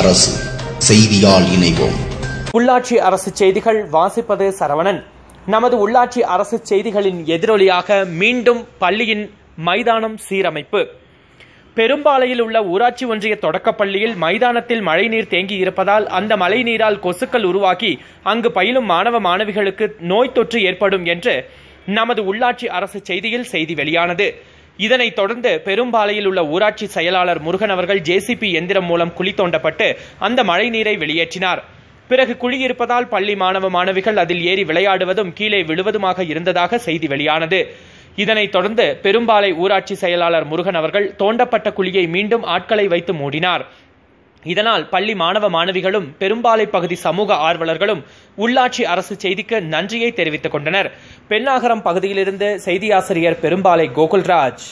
அரசு செய்தியால் இணைவோம் உள்ளாட்சி அரசு செய்திகள் வாசிப்பது சரவணன் நமது உள்ளாட்சி அரசு செய்திகளின் எதிரொலியாக மீண்டும் பள்ளியின் மைதானம் சீரமைப்பு பெரும்பாலையில் உள்ள ஊராட்சி ஒன்றிய தொடக்கப்பள்ளியில் மைதானத்தில் மழைநீர் தேங்கி இருப்பதால் அந்த மழைநீரால் கொசுக்கள் உருவாகி அங்கு பயிலும் மாணவ மாணவிகளுக்கு நோய் தொற்று ஏற்படும் என்று நமது உள்ளாட்சி அரசு செய்தியில் செய்தி வெளியானது இதனைத் தொடர்ந்து பெரும்பாலையில் உள்ள ஊராட்சி செயலாளர் முருகன் அவர்கள் ஜேசிபி எந்திரம் மூலம் குழி தோண்டப்பட்டு அந்த மழைநீரை வெளியேற்றினார் பிறகு குழியிருப்பதால் பள்ளி மாணவ மாணவிகள் அதில் ஏறி விளையாடுவதும் கீழே விழுவதுமாக இருந்ததாக செய்தி வெளியானது இதனைத் தொடர்ந்து பெரும்பாலை ஊராட்சி செயலாளர் முருகன் அவர்கள் தோண்டப்பட்ட குழியை மீண்டும் ஆட்களை வைத்து மூடினார் இதனால் பள்ளி மாணவ மாணவிகளும் பெரும்பாலை பகுதி சமூக ஆர்வலர்களும் உள்ளாட்சி அரசு செய்திக்கு நன்றியை தெரிவித்துக் கொண்டனர் பெண்ணாகரம் பகுதியிலிருந்து செய்தியாசிரியர் பெரும்பாலை கோகுல்ராஜ்